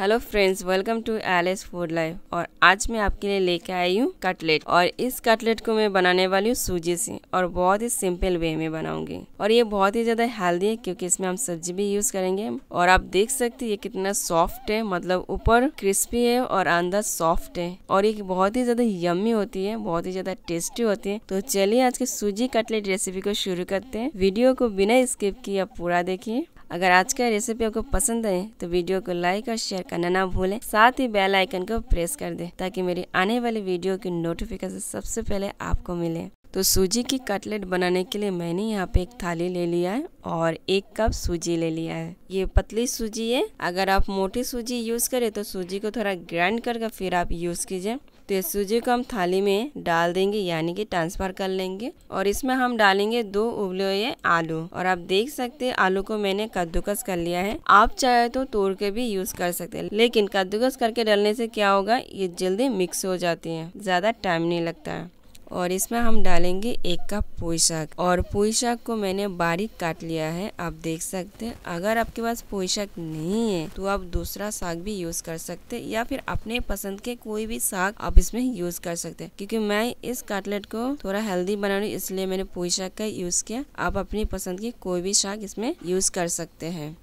hello friends welcome to Alice food life और आज मैं आपके लिए लेके आई हूँ कटलेट और इस कटलेट को मैं बनाने वाली हूँ सूजी से और बहुत ही सिंपल वे में बनाऊंगी और ये बहुत ही ज़्यादा हेल्दी है क्योंकि इसमें हम सब्जी भी यूज़ करेंगे और आप देख सकते हैं ये कितना सॉफ्ट है मतलब ऊपर क्रिस्पी है और अंदर सॉफ्ट है और ये बहुत ही ज़्यादा यम्मी होती है बहुत ही ज़्यादा टेस्टी होती है तो चलिए आज के सूजी कटलेट रेसिपी को शुरू करते हैं वीडियो को बिना स्किप किए पूरा देखिए अगर आज का रेसिपी आपको पसंद आए तो वीडियो को लाइक और शेयर करना ना भूलें साथ ही बेल आइकन को प्रेस कर दें ताकि मेरी आने वाली वीडियो की नोटिफिकेशन सबसे पहले आपको मिले तो सूजी की कटलेट बनाने के लिए मैंने यहाँ पे एक थाली ले लिया है और एक कप सूजी ले लिया है ये पतली सूजी है अगर आप मोटी सूजी यूज़ करें तो सूजी को थोड़ा ग्राइंड करके फिर आप यूज़ कीजिए तो ये सूजी को हम थाली में डाल देंगे यानी कि ट्रांसफ़र कर लेंगे और इसमें हम डालेंगे दो उबले हुए आलू और आप देख सकते हैं आलू को मैंने कद्दूकस कर लिया है आप चाहे तो तोड़ के भी यूज़ कर सकते हैं लेकिन कद्दूकस करके डालने से क्या होगा ये जल्दी मिक्स हो जाती है ज़्यादा टाइम नहीं लगता है और इसमें हम डालेंगे एक कप पुई शाक और पुई शाक को मैंने बारीक काट लिया है आप देख सकते हैं अगर आपके पास पुई शाक नहीं है तो आप दूसरा साग भी यूज कर सकते हैं या फिर अपने पसंद के कोई भी साग आप इसमें यूज कर सकते हैं क्योंकि मैं इस काटलेट को थोड़ा हेल्दी बना रही इसलिए मैंने पुई शाक का यूज किया आप अपनी पसंद की कोई भी शाक इसमें यूज कर सकते हैं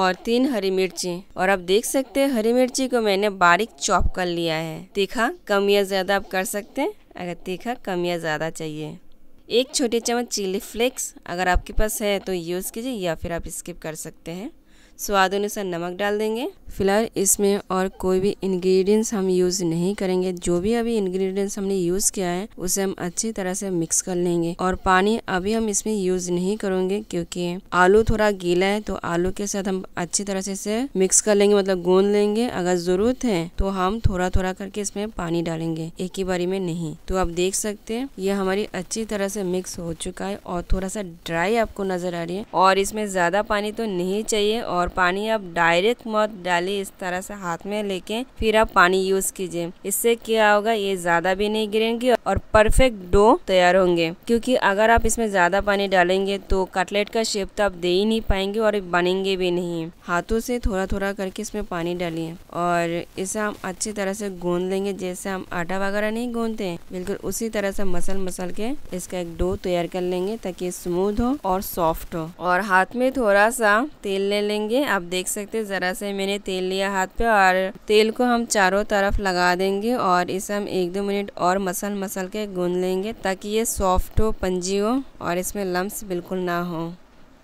और तीन हरी मिर्ची और आप देख सकते हैं हरी मिर्ची को मैंने बारीक चॉप कर लिया है तीखा कम या ज्यादा आप कर सकते हैं अगर तीखा कम या ज़्यादा चाहिए एक छोटी चम्मच चिली फ्लेक्स अगर आपके पास है तो यूज़ कीजिए या फिर आप स्किप कर सकते हैं स्वाद अनुसार नमक डाल देंगे फिलहाल इसमें और कोई भी इंग्रेडिएंट्स हम यूज़ नहीं करेंगे जो भी अभी इंग्रेडिएंट्स हमने यूज़ किया है उसे हम अच्छी तरह से मिक्स कर लेंगे और पानी अभी हम इसमें यूज़ नहीं करेंगे क्योंकि आलू थोड़ा गीला है तो आलू के साथ हम अच्छी तरह से इसे मिक्स कर लेंगे मतलब गूंद लेंगे अगर ज़रूरत है तो हम थोड़ा थोड़ा करके इसमें पानी डालेंगे एक ही बारी में नहीं तो आप देख सकते हैं ये हमारी अच्छी तरह से मिक्स हो चुका है और थोड़ा सा ड्राई आपको नज़र आ रही है और इसमें ज़्यादा पानी तो नहीं चाहिए और और पानी आप डायरेक्ट मत डालिए इस तरह से हाथ में लेके फिर आप पानी यूज कीजिए इससे क्या होगा ये ज्यादा भी नहीं गिरेंगे और परफेक्ट डो तैयार होंगे क्योंकि अगर आप इसमें ज्यादा पानी डालेंगे तो कटलेट का शेप तो आप दे ही नहीं पाएंगे और बनेंगे भी नहीं हाथों से थोड़ा थोड़ा करके इसमें पानी डालिए और इसे हम अच्छी तरह से गूंद लेंगे जैसे हम आटा वगैरह नहीं गूंदते हैं बिल्कुल उसी तरह से मसल मसल के इसका एक डो तैयार कर लेंगे ताकि स्मूथ हो और सॉफ्ट हो और हाथ में थोड़ा सा तेल ले लेंगे लेंगे आप देख सकते हैं ज़रा से मैंने तेल लिया हाथ पे और तेल को हम चारों तरफ लगा देंगे और इसे हम एक दो मिनट और मसल मसल के गूंद लेंगे ताकि ये सॉफ्ट हो पंजी हो और इसमें लम्ब बिल्कुल ना हो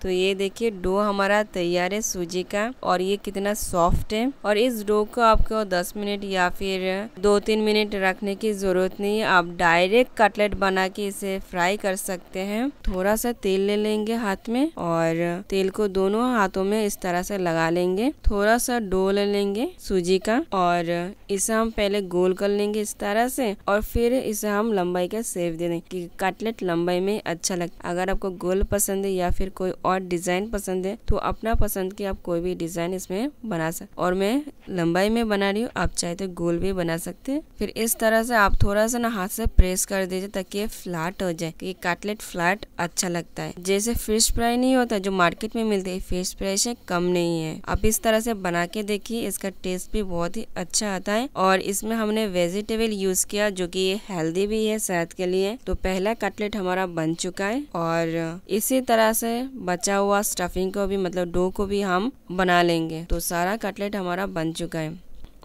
तो ये देखिए डो हमारा तैयार है सूजी का और ये कितना सॉफ्ट है और इस डो को आपको 10 मिनट या फिर दो तीन मिनट रखने की ज़रूरत नहीं है आप डायरेक्ट कटलेट बना के इसे फ्राई कर सकते हैं थोड़ा सा तेल ले लेंगे हाथ में और तेल को दोनों हाथों में इस तरह से लगा लेंगे थोड़ा सा डो ले लेंगे सूजी का और इसे हम पहले गोल कर लेंगे इस तरह से और फिर इसे हम लंबाई का सेव दे देंगे कटलेट लंबाई में अच्छा है अगर आपको गोल पसंद है या फिर कोई और और डिज़ाइन पसंद है तो अपना पसंद की आप कोई भी डिज़ाइन इसमें बना सकते और मैं लंबाई में बना रही हूँ आप चाहे तो गोल भी बना सकते हैं फिर इस तरह से आप थोड़ा सा ना हाथ से प्रेस कर दीजिए ताकि ये फ्लैट हो जाए कि काटलेट फ्लैट अच्छा लगता है जैसे फिश फ्राई नहीं होता जो मार्केट में मिलते है फिश फ्राई से कम नहीं है आप इस तरह से बना के देखिए इसका टेस्ट भी बहुत ही अच्छा आता है और इसमें हमने वेजिटेबल यूज किया जो कि ये हेल्दी भी है सेहत के लिए तो पहला कटलेट हमारा बन चुका है और इसी तरह से बच बचा हुआ स्टफिंग को भी मतलब डो को भी हम बना लेंगे तो सारा कटलेट हमारा बन चुका है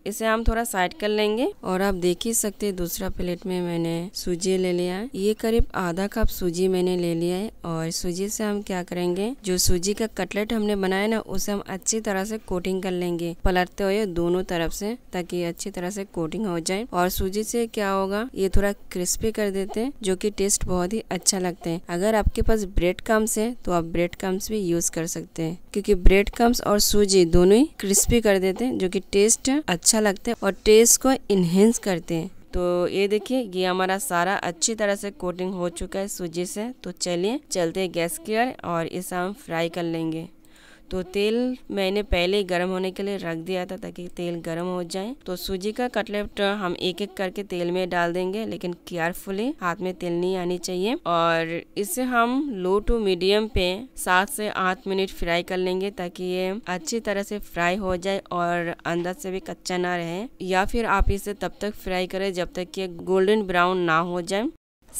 इसे हम थोड़ा साइड कर लेंगे और आप देख ही सकते दूसरा प्लेट में मैंने सूजी ले लिया है ये करीब आधा कप सूजी मैंने ले लिया है और सूजी से हम क्या करेंगे जो सूजी का कटलेट हमने बनाया ना उसे हम अच्छी तरह से कोटिंग कर लेंगे पलटते हुए दोनों तरफ से ताकि अच्छी तरह से कोटिंग हो जाए और सूजी से क्या होगा ये थोड़ा क्रिस्पी कर देते हैं जो कि टेस्ट बहुत ही अच्छा लगता है अगर आपके पास ब्रेड कम्स है तो आप ब्रेड कम्स भी यूज कर सकते हैं क्योंकि ब्रेड कम्स और सूजी दोनों ही क्रिस्पी कर देते हैं जो कि टेस्ट अच्छा अच्छा लगता है और टेस्ट को इन्हेंस करते हैं तो ये देखिए ये हमारा सारा अच्छी तरह से कोटिंग हो चुका है सूजी से तो चलिए चलते गैस की ओर और इसे हम फ्राई कर लेंगे तो तेल मैंने पहले गर्म होने के लिए रख दिया था ताकि तेल गर्म हो जाए तो सूजी का कटलेट हम एक एक करके तेल में डाल देंगे लेकिन केयरफुली हाथ में तेल नहीं आनी चाहिए और इसे हम लो टू मीडियम पे सात से आठ मिनट फ्राई कर लेंगे ताकि ये अच्छी तरह से फ्राई हो जाए और अंदर से भी कच्चा ना रहे या फिर आप इसे तब तक फ्राई करें जब तक ये गोल्डन ब्राउन ना हो जाए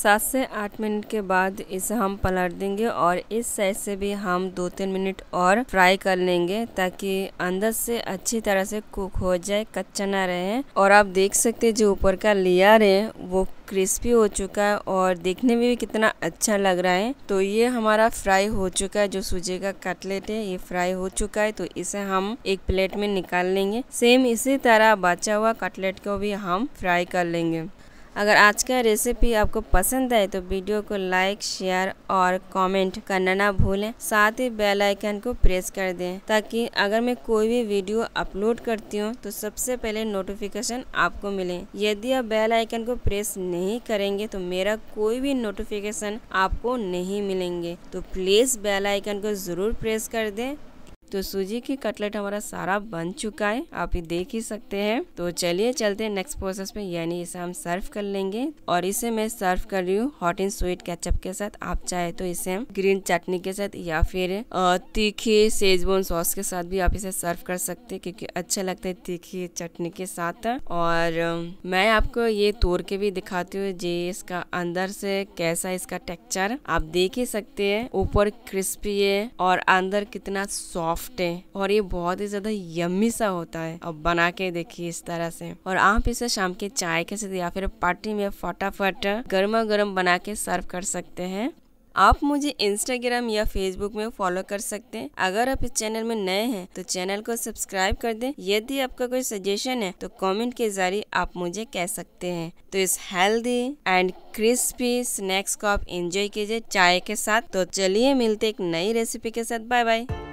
सात से आठ मिनट के बाद इसे हम पलट देंगे और इस साइड से भी हम दो तीन मिनट और फ्राई कर लेंगे ताकि अंदर से अच्छी तरह से कुक हो जाए कच्चा ना रहे और आप देख सकते जो ऊपर का लेयर है वो क्रिस्पी हो चुका है और देखने में भी कितना अच्छा लग रहा है तो ये हमारा फ्राई हो चुका है जो सूजी का कटलेट है ये फ्राई हो चुका है तो इसे हम एक प्लेट में निकाल लेंगे सेम इसी तरह बचा हुआ कटलेट को भी हम फ्राई कर लेंगे अगर आज का रेसिपी आपको पसंद आए तो वीडियो को लाइक शेयर और कमेंट करना ना भूलें साथ ही बेल आइकन को प्रेस कर दें ताकि अगर मैं कोई भी वीडियो अपलोड करती हूँ तो सबसे पहले नोटिफिकेशन आपको मिले यदि आप बेल आइकन को प्रेस नहीं करेंगे तो मेरा कोई भी नोटिफिकेशन आपको नहीं मिलेंगे तो प्लीज़ बेल आइकन को ज़रूर प्रेस कर दें तो सूजी की कटलेट हमारा सारा बन चुका है आप ये देख ही सकते हैं तो चलिए चलते हैं नेक्स्ट प्रोसेस में यानी इसे हम सर्व कर लेंगे और इसे मैं सर्व कर रही हूँ हॉट एंड स्वीट केचप के साथ आप चाहे तो इसे हम ग्रीन चटनी के साथ या फिर तीखी सेजबोन सॉस के साथ भी आप इसे सर्व कर सकते हैं क्योंकि अच्छा लगता है तीखी चटनी के साथ और मैं आपको ये तोड़ के भी दिखाती हूँ जी इसका अंदर से कैसा इसका टेक्चर आप देख ही सकते है ऊपर क्रिस्पी है और अंदर कितना सॉफ्ट सॉफ्ट है और ये बहुत ही ज़्यादा यम्मी सा होता है अब बना के देखिए इस तरह से और आप इसे शाम के चाय के साथ या फिर पार्टी में फटाफट गर्मा गर्म बना के सर्व कर सकते हैं आप मुझे इंस्टाग्राम या फेसबुक में फॉलो कर सकते हैं अगर आप इस चैनल में नए हैं तो चैनल को सब्सक्राइब कर दें यदि आपका कोई सजेशन है तो कमेंट के जरिए आप मुझे कह सकते हैं तो इस हेल्दी एंड क्रिस्पी स्नैक्स को आप एंजॉय कीजिए चाय के साथ तो चलिए मिलते एक नई रेसिपी के साथ बाय बाय